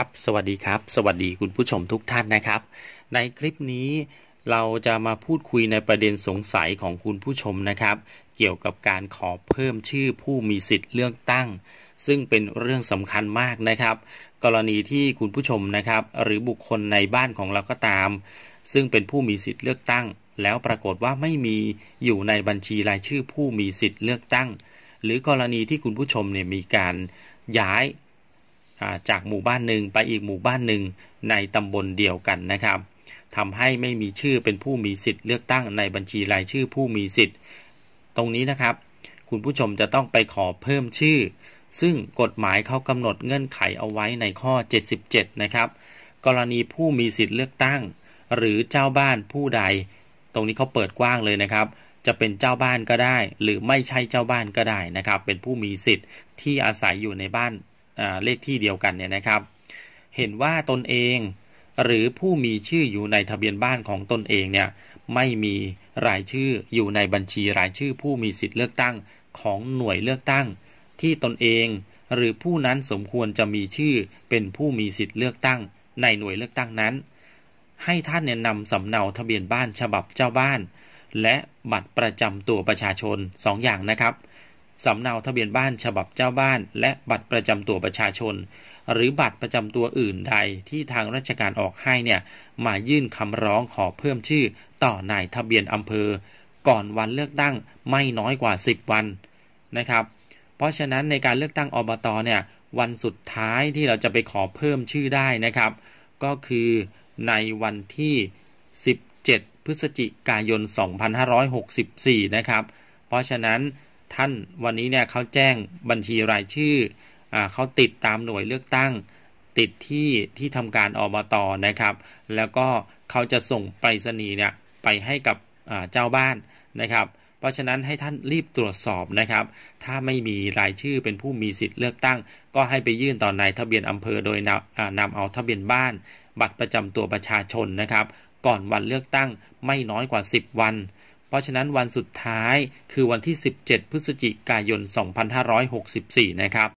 ับสวัสดีครับ สวัสดีคุณผู้ชมทุกท่านนะครับ ในคลิปนี้เราจะมาพูดคุยในประเด็นสงสัยของคุณผู้ชมนะครับ เกี่ยวกับการขอเพิ่มชื่อผู้มีสิทธิ์เลือกตั้ง ซึ่งเป็นเรื่องสำคัญมากนะครับ กรณีที่คุณผู้ชมนะครับ หรือบุคคลในบ้านของเราก็ตาม ซึ่งเป็นผู้มีสิทธิ์เลือกตั้ง แล้วปรากฏว่าไม่มีอยู่ในบัญชีรายชื่อผู้มีสิทธิ์เลือกตั้ง หรือกรณีที่คุณผู้ชมเนี่ยมีการย้ายจากหมู่บ้านหนึ่งไปอีกหมู่บ้านหนึ่งในตำบลเดียวกันนะครับทำให้ไม่มีชื่อเป็นผู้มีสิทธิ์เลือกตั้งในบัญชีรายชื่อผู้มีสิทธิ์ ตรงนี้นะครับ คุณผู้ชมจะต้องไปขอเพิ่มชื่อ ซึ่งกฎหมายเขากำหนดเงื่อนไขเอาไว้ในข้อ 77 นะครับ กรณีผู้มีสิทธิ์เลือกตั้ง หรือเจ้าบ้านผู้ใด ตรงนี้เขาเปิดกว้างเลยนะครับ จะเป็นเจ้าบ้านก็ได้ หรือไม่ใช่เจ้าบ้านก็ได้นะครับ เป็นผู้มีสิทธิ์ที่อาศัยอยู่ในบ้านเลขที่เดียวกันเนี่ยนะครับ เห็นว่าตนเอง หรือผู้มีชื่ออยู่ในทะเบียนบ้านของตนเองเนี่ยไม่มีรายชื่ออยู่ในบัญชีรายชื่อผู้มีสิทธิ์เลือกตั้ง ของหน่วยเลือกตั้ง ที่ตนเองหรือผู้นั้นสมควรจะมีชื่อเป็นผู้มีสิทธิ์เลือกตั้ง ในหน่วยเลือกตั้งนั้น ให้ท่านเนี่ยนำสำเนาทะเบียนบ้านฉบับเจ้าบ้าน และบัตรประจำตัวประชาชน 2ออย่างนะครับสำเนาทะเบียนบ้านฉบับเจ้าบ้าน และบัตรประจำตัวประชาชน หรือบัตรประจำตัวอื่นใด ที่ทางราชการออกให้เนี่ยมายื่นคำร้องขอเพิ่มชื่อ ต่อนายทะเบียนอำเภอ ก่อนวันเลือกตั้งไม่น้อยกว่า 10 วันนะครับ เพราะฉะนั้นในการเลือกตั้งอบตเนี่ย วันสุดท้ายที่เราจะไปขอเพิ่มชื่อได้นะครับ ก็คือในวันที่17พฤศจิกายน2564นะครับ เพราะฉะนั้นท่านวันนี้เนี่ยเขาแจ้งบัญชีรายชื่ออเขาติดตามหน่วยเลือกตั้ง ติดที่ที่ทำการอบตอนะครับ แล้วก็เขาจะส่งไปรษณีย์เนี่ยไปให้กับเจ้าบ้านนะครับ เพราะฉะนั้นให้ท่านรีบตรวจสอบนะครับ ถ้าไม่มีรายชื่อเป็นผู้มีสิทธิ์เลือกตั้ง ก็ให้ไปยื่นต่อนายทะเบียนอำเภอโดยนำเอาทะเบียนบ้าน บัตรประจำตัวประชาชนนะครับก่อนวันเลือกตั้งไม่น้อยกว่า 10 วันเพราะฉะนั้นวันสุดท้ายคือวันที่ 17 พฤศจิกายน 2564 นะครับ